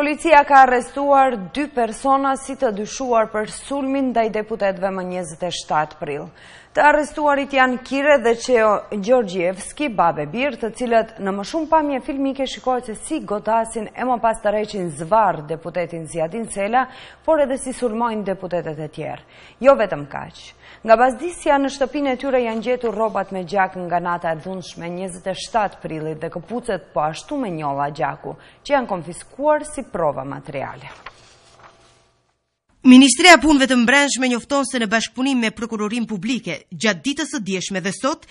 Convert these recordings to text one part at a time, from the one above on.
Policia ka arrestuar dy persona si të dyshuar për sulmin dhe i deputetve më 27 pril. Të arrestuarit janë Kire dhe Qeo Gjorgjevski, babe birë, të cilët në më shumë pamje filmike shikojë që si gotasin e më pas të reqin zvarë deputetin Zjadin Sela, por edhe si sulmojnë deputetet e tjerë. Jo vetëm kaqë. Nga bazdisja në shtëpin e tyre janë gjetur robat me gjak nga nata e dhunshme 27 prilit dhe këpucet po ashtu me njolla gjaku, që janë konfiskuar si prova materiale. Ministria punëve të mbrenshme njofton se në bashkëpunim me prokurorin publike, gjatë ditës së djeshme dhe sot,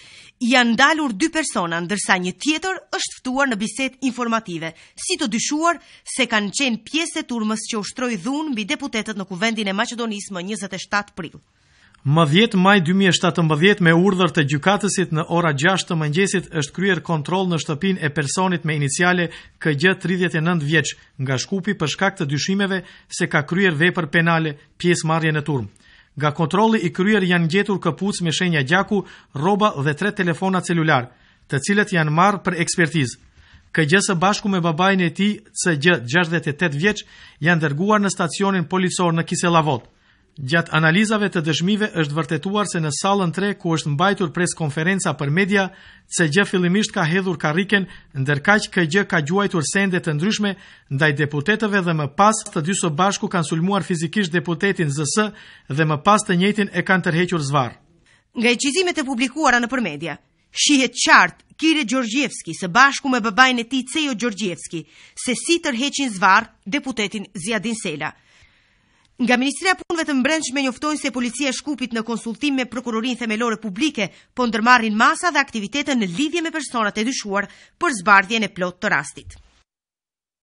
janë ndalur dy persona, ndërsa një tjetër është ftuar në biset informative, si të dyshuar se kanë qenë pjesë të turmës që ushtroj dhunë mbi deputetet në kuvendin e Macedonisë më 27 prilë. Më 10 maj 2017 me urdhër të gjukatësit në ora 6 të mëngjesit është kryer kontroll në shtëpinë e personit me iniciale KG 39 vjeç nga Shkupi për shkak të dyshimeve se ka kryer vepër penale pjesëmarrje në turm. Nga kontrolli i kryer janë gjetur këpucë me shenja gjaku, rroba dhe tre telefona celular, të cilët janë marrë për ekspertizë. KG së bashku me babain e tij, CG 68 vjeç, janë dërguar në stacionin policor në Kiselavot. Gjatë analizave të dëshmive është vërtetuar se në salën 3 ku është mbajtur pres konferenca për media, se gjë fillimisht ka hedhur kariken, ndërka që këgjë ka gjuajtur sendet të ndryshme, ndaj deputetëve dhe më pas të dy së bashku kanë sulmuar fizikisht deputetin ZS dhe më pas të njëtin e kanë tërhequr zvarë. Nga e qizimet e publikuara në përmedia, shihet qartë Kire Gjorgjevski së bashku me bëbajnë e ti Cejo Gjorgjevski, se si tërheqin zvarë deputetin Zjadin Sela. Nga Ministria Punëve të Mbrendshme njoftojnë se policia e Shkupit në konsultim me Prokurorinë Themelore Publike po ndërmarrin masa dhe aktivitete në lidhje me personat e dyshuar për zbardhjen e plot të rastit.